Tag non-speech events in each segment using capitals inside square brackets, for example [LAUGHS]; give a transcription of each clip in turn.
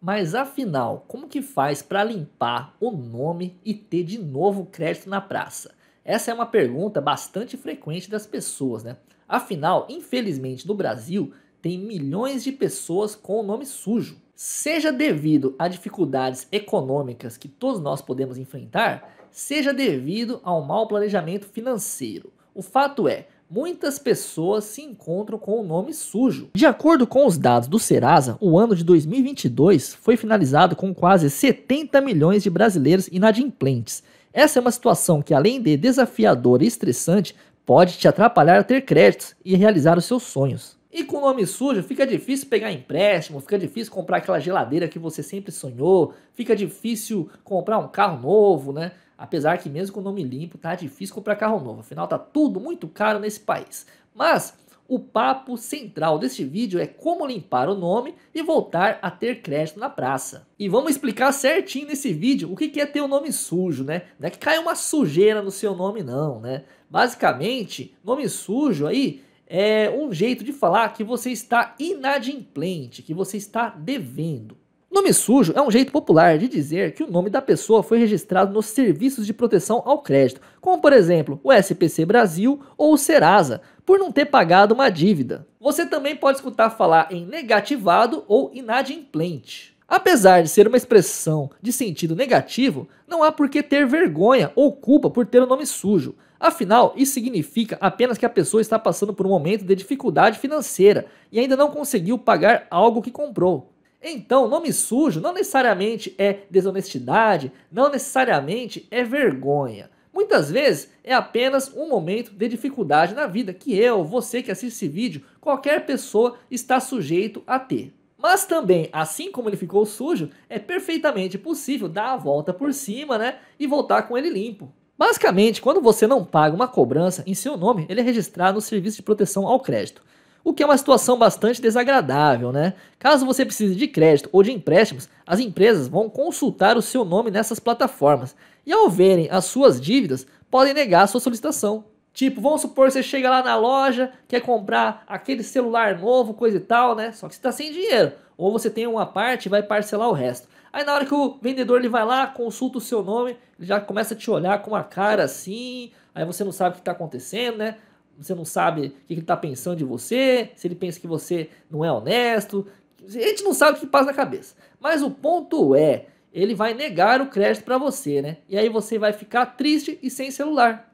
Mas afinal, como que faz para limpar o nome e ter de novo crédito na praça? Essa é uma pergunta bastante frequente das pessoas, né? Afinal, infelizmente no Brasil, tem milhões de pessoas com o nome sujo. Seja devido a dificuldades econômicas que todos nós podemos enfrentar, seja devido ao mau planejamento financeiro. O fato é, muitas pessoas se encontram com o nome sujo. De acordo com os dados do Serasa, o ano de 2022 foi finalizado com quase 70 milhões de brasileiros inadimplentes. Essa é uma situação que, além de desafiadora e estressante, pode te atrapalhar a ter créditos e realizar os seus sonhos. E com o nome sujo, fica difícil pegar empréstimo, fica difícil comprar aquela geladeira que você sempre sonhou, fica difícil comprar um carro novo, né? Apesar que mesmo com o nome limpo, tá difícil comprar carro novo. Afinal, tá tudo muito caro nesse país. Mas o papo central deste vídeo é como limpar o nome e voltar a ter crédito na praça. E vamos explicar certinho nesse vídeo o que é ter o um nome sujo, né? Não é que cai uma sujeira no seu nome não, né? Basicamente, nome sujo aí é um jeito de falar que você está inadimplente, que você está devendo. Nome sujo é um jeito popular de dizer que o nome da pessoa foi registrado nos serviços de proteção ao crédito, como por exemplo o SPC Brasil ou o Serasa, por não ter pagado uma dívida. Você também pode escutar falar em negativado ou inadimplente. Apesar de ser uma expressão de sentido negativo, não há por que ter vergonha ou culpa por ter o um nome sujo. Afinal, isso significa apenas que a pessoa está passando por um momento de dificuldade financeira e ainda não conseguiu pagar algo que comprou. Então, nome sujo não necessariamente é desonestidade, não necessariamente é vergonha. Muitas vezes é apenas um momento de dificuldade na vida que eu, você que assiste esse vídeo, qualquer pessoa está sujeito a ter. Mas também, assim como ele ficou sujo, é perfeitamente possível dar a volta por cima, né? E voltar com ele limpo. Basicamente, quando você não paga uma cobrança em seu nome, ele é registrado no Serviço de Proteção ao Crédito, o que é uma situação bastante desagradável, né? Caso você precise de crédito ou de empréstimos, as empresas vão consultar o seu nome nessas plataformas e, ao verem as suas dívidas, podem negar a sua solicitação. Tipo, vamos supor que você chega lá na loja, quer comprar aquele celular novo, coisa e tal, né? Só que você está sem dinheiro. Ou você tem uma parte e vai parcelar o resto. Aí na hora que o vendedor ele vai lá, consulta o seu nome, ele já começa a te olhar com uma cara assim, aí você não sabe o que está acontecendo, né? Você não sabe o que ele está pensando de você, se ele pensa que você não é honesto. A gente não sabe o que passa na cabeça. Mas o ponto é, ele vai negar o crédito para você, né? E aí você vai ficar triste e sem celular.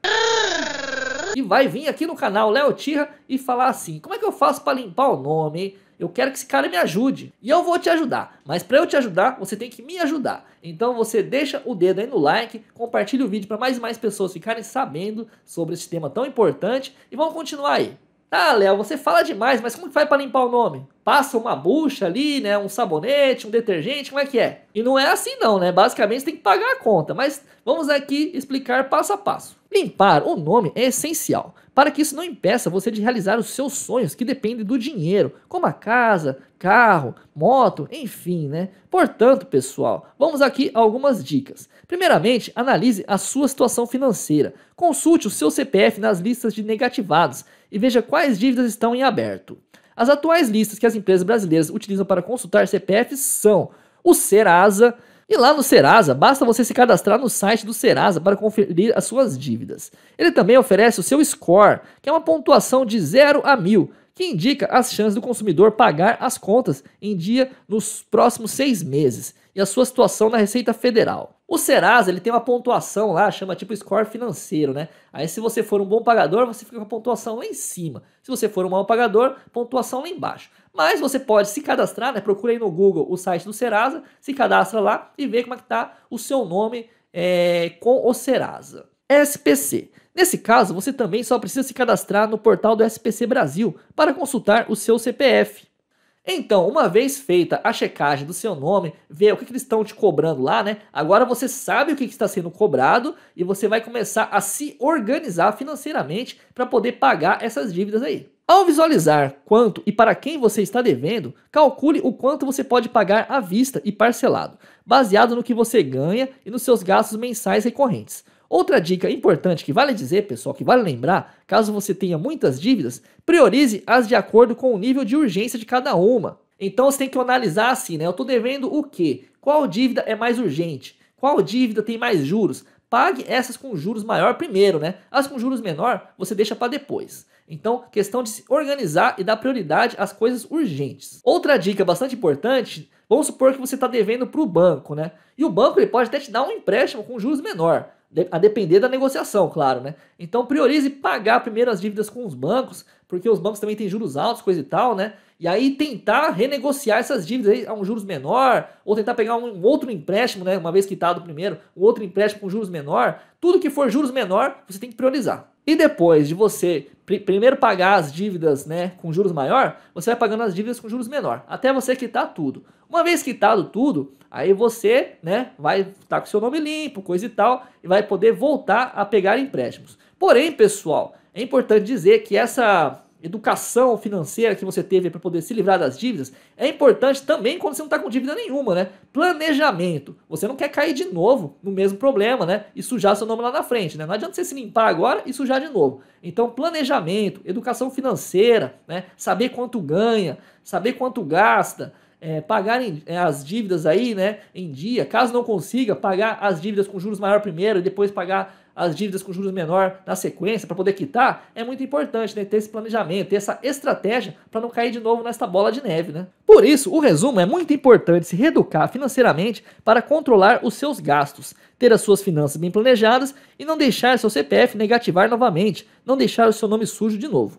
E vai vir aqui no canal Léo Tira e falar assim: como é que eu faço para limpar o nome, hein? Eu quero que esse cara me ajude. E eu vou te ajudar. Mas para eu te ajudar, você tem que me ajudar. Então você deixa o dedo aí no like, compartilha o vídeo para mais e mais pessoas ficarem sabendo sobre esse tema tão importante. E vamos continuar aí. Ah, Léo, você fala demais, mas como que faz para limpar o nome? Passa uma bucha ali, né? Um sabonete, um detergente, como é que é? E não é assim não, né? Basicamente você tem que pagar a conta, mas vamos aqui explicar passo a passo. Limpar o nome é essencial para que isso não impeça você de realizar os seus sonhos que dependem do dinheiro, como a casa, carro, moto, enfim, né? Portanto, pessoal, vamos aqui a algumas dicas. Primeiramente, analise a sua situação financeira. Consulte o seu CPF nas listas de negativados e veja quais dívidas estão em aberto. As atuais listas que as empresas brasileiras utilizam para consultar CPFs são o Serasa, e lá no Serasa, basta você se cadastrar no site do Serasa para conferir as suas dívidas. Ele também oferece o seu score, que é uma pontuação de 0 a 1000, que indica as chances do consumidor pagar as contas em dia nos próximos seis meses e a sua situação na Receita Federal. O Serasa, ele tem uma pontuação lá, chama tipo score financeiro, né? Aí se você for um bom pagador, você fica com a pontuação lá em cima. Se você for um mau pagador, pontuação lá embaixo. Mas você pode se cadastrar, né? Procura aí no Google o site do Serasa, se cadastra lá e vê como é que tá o seu nome é, com o Serasa. SPC. Nesse caso, você também só precisa se cadastrar no portal do SPC Brasil para consultar o seu CPF. Então, uma vez feita a checagem do seu nome, ver o que, que eles estão te cobrando lá, né? Agora você sabe o que, que está sendo cobrado e você vai começar a se organizar financeiramente para poder pagar essas dívidas aí. Ao visualizar quanto e para quem você está devendo, calcule o quanto você pode pagar à vista e parcelado, baseado no que você ganha e nos seus gastos mensais recorrentes. Outra dica importante que vale dizer, pessoal, que vale lembrar, caso você tenha muitas dívidas, priorize as de acordo com o nível de urgência de cada uma. Então você tem que analisar assim, né? Eu estou devendo o quê? Qual dívida é mais urgente? Qual dívida tem mais juros? Pague essas com juros maior primeiro, né? As com juros menor você deixa para depois. Então, questão de se organizar e dar prioridade às coisas urgentes. Outra dica bastante importante, vamos supor que você está devendo para o banco, né? E o banco ele pode até te dar um empréstimo com juros menor a depender da negociação, claro, né? Então priorize pagar primeiro as dívidas com os bancos, porque os bancos também têm juros altos, coisa e tal, né? E aí tentar renegociar essas dívidas aí a um juros menor, ou tentar pegar um outro empréstimo, né? Uma vez quitado o primeiro, um outro empréstimo com juros menor. Tudo que for juros menor, você tem que priorizar. E depois de você pr primeiro pagar as dívidas né, com juros maior, você vai pagando as dívidas com juros menor, até você quitar tudo. Uma vez quitado tudo, aí você né, vai estar tá com seu nome limpo, coisa e tal, e vai poder voltar a pegar empréstimos. Porém, pessoal, é importante dizer que essa educação financeira que você teve para poder se livrar das dívidas é importante também quando você não está com dívida nenhuma, né? Planejamento. Você não quer cair de novo no mesmo problema, né? E sujar seu nome lá na frente, né? Não adianta você se limpar agora e sujar de novo. Então, planejamento, educação financeira, né? Saber quanto ganha, saber quanto gasta. É, pagarem é, as dívidas aí, né, em dia, caso não consiga pagar as dívidas com juros maior primeiro e depois pagar as dívidas com juros menor na sequência para poder quitar, é muito importante né? ter esse planejamento, ter essa estratégia para não cair de novo nessa bola de neve. Né? Por isso, o resumo é muito importante se reeducar financeiramente para controlar os seus gastos, ter as suas finanças bem planejadas e não deixar seu CPF negativar novamente, não deixar o seu nome sujo de novo.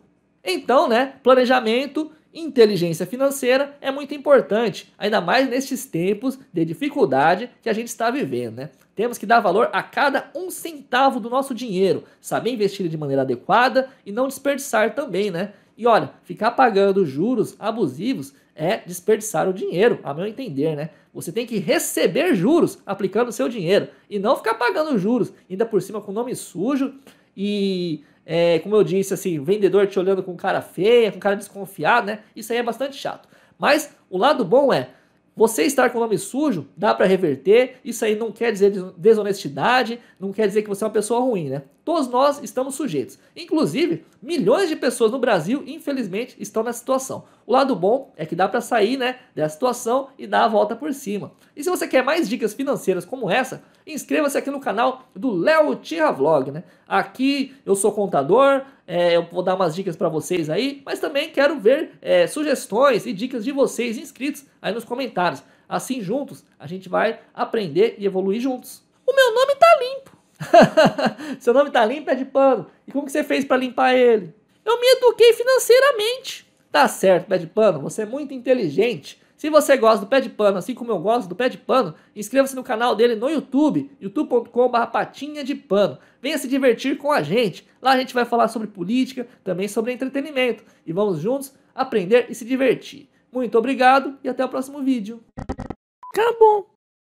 Então, né, planejamento inteligência financeira é muito importante, ainda mais nestes tempos de dificuldade que a gente está vivendo, né? Temos que dar valor a cada um centavo do nosso dinheiro, saber investir de maneira adequada e não desperdiçar também, né? E olha, ficar pagando juros abusivos é desperdiçar o dinheiro, a meu entender, né? Você tem que receber juros aplicando o seu dinheiro e não ficar pagando juros, ainda por cima com nome sujo e é, como eu disse, assim, vendedor te olhando com cara feia, com cara desconfiado, né? Isso aí é bastante chato. Mas o lado bom é, você estar com o nome sujo, dá para reverter. Isso aí não quer dizer desonestidade, não quer dizer que você é uma pessoa ruim, né? Todos nós estamos sujeitos. Inclusive, milhões de pessoas no Brasil, infelizmente, estão nessa situação. O lado bom é que dá para sair né, dessa situação e dar a volta por cima. E se você quer mais dicas financeiras como essa, inscreva-se aqui no canal do Léo Tira Vlog. Né? Aqui eu sou contador, é, eu vou dar umas dicas para vocês aí, mas também quero ver é, sugestões e dicas de vocês inscritos aí nos comentários. Assim juntos a gente vai aprender e evoluir juntos. O meu nome tá limpo. [LAUGHS] Seu nome tá limpo é de pano. E como que você fez para limpar ele? Eu me eduquei financeiramente. Tá certo, pé de pano, você é muito inteligente. Se você gosta do pé de pano, assim como eu gosto do pé de pano, inscreva-se no canal dele no YouTube, youtube.com.br patinha de pano. Venha se divertir com a gente. Lá a gente vai falar sobre política, também sobre entretenimento. E vamos juntos aprender e se divertir. Muito obrigado e até o próximo vídeo. Acabou!